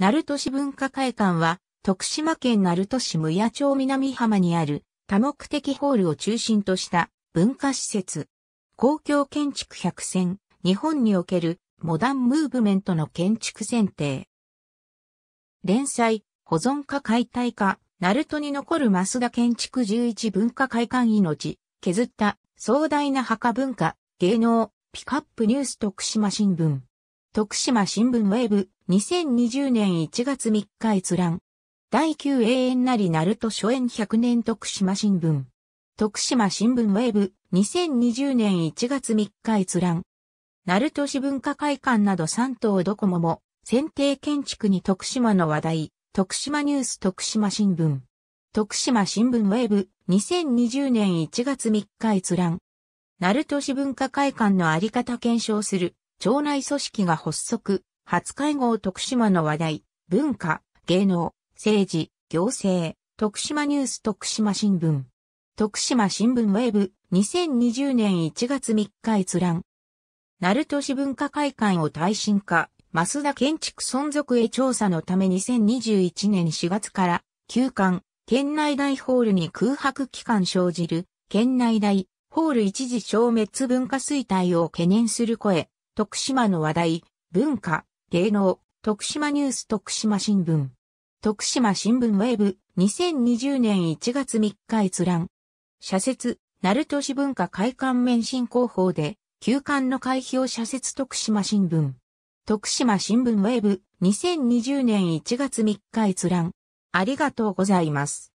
鳴門市文化会館は、徳島県鳴門市無野町南浜にある多目的ホールを中心とした文化施設。公共建築百選、日本におけるモダンムーブメントの建築選定。連載、保存化解体化、鳴門に残る増田建築11文化会館命、削った壮大な墓文化、芸能、ピカップニュース徳島新聞。徳島新聞ウェブ、2020年1月3日閲覧。第9永遠なりナルト初演100年徳島新聞。徳島新聞ウェブ、2020年1月3日閲覧。ナルト市文化会館など3棟ドコモも、選定建築に徳島の話題、徳島ニュース徳島新聞。徳島新聞ウェブ、2020年1月3日閲覧。ナルト市文化会館のあり方検証する、町内組織が発足、初会合徳島の話題、文化、芸能、政治、行政、徳島ニュース徳島新聞。徳島新聞ウェブ2020年1月3日閲覧。鳴門市文化会館を耐震化、増田建築存続へ調査のため2021年4月から休館、県内大ホールに空白期間生じる、県内大ホール一時消滅文化衰退を懸念する声、徳島の話題、文化、芸能、徳島ニュース徳島新聞。徳島新聞ウェブ、2020年1月3日閲覧。社説、鳴門市文化会館面進広報で、休館の開票社説徳島新聞。徳島新聞ウェブ、2020年1月3日閲覧。ありがとうございます。